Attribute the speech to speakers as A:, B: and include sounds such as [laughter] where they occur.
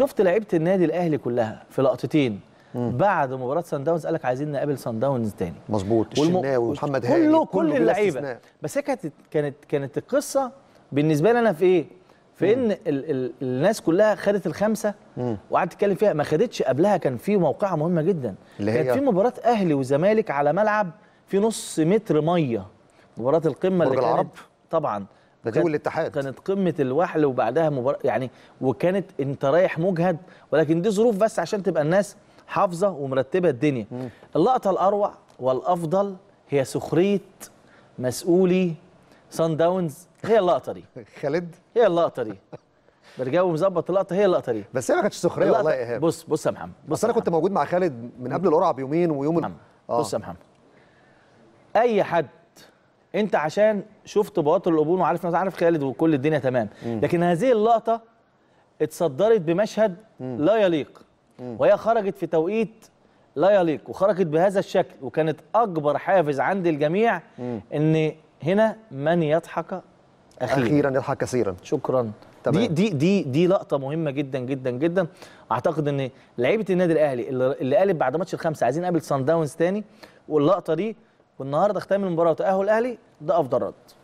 A: شفت لعيبه النادي الاهلي كلها في لقطتين بعد مباراه سان داونز قال لك عايزين نقابل سان داونز تاني مظبوط الشناوي ومحمد هاني كله كل اللعيبه بس هي كانت كانت كانت القصه بالنسبه لي انا في ايه؟ في ان ال... ال... الناس كلها خدت الخمسه وقعدت تتكلم فيها ما خدتش قبلها كان في موقعه مهمه جدا اللي هي كانت في مباراه اهلي وزمالك على ملعب في نص متر ميه مباراه القمه برج العرب طبعا ده جو الاتحاد كانت قمه الوحل وبعدها مباراه يعني وكانت انت رايح مجهد ولكن دي ظروف بس عشان تبقى الناس حافظه ومرتبه الدنيا مم. اللقطه الاروع والافضل هي سخريه مسؤولي سان داونز هي اللقطه دي [laughs] خالد هي اللقطه دي برجاوي [laughs] مظبط اللقطه هي اللقطه دي بس هي ما كانتش سخريه والله يا ايهاب بص بص يا محمد بص انا كنت موجود مع خالد من قبل القرعه بيومين ويوم محمد. آه. بص يا محمد اي حد انت عشان شفت بواطر القبور وعارف ناس عارف خالد وكل الدنيا تمام مم. لكن هذه اللقطه اتصدرت بمشهد مم. لا يليق مم. وهي خرجت في توقيت لا يليق وخرجت بهذا الشكل وكانت اكبر حافز عند الجميع مم. ان هنا من يضحك اخيرا اخيرا يضحك كثيرا شكرا تمام. دي دي دي دي لقطه مهمه جدا جدا جدا اعتقد ان لعيبه النادي الاهلي اللي قالت بعد ماتش الخمسه عايزين نقابل سان داونز تاني واللقطه دي والنهارده ختام المباراه وتاهل الاهلي ده افضل رد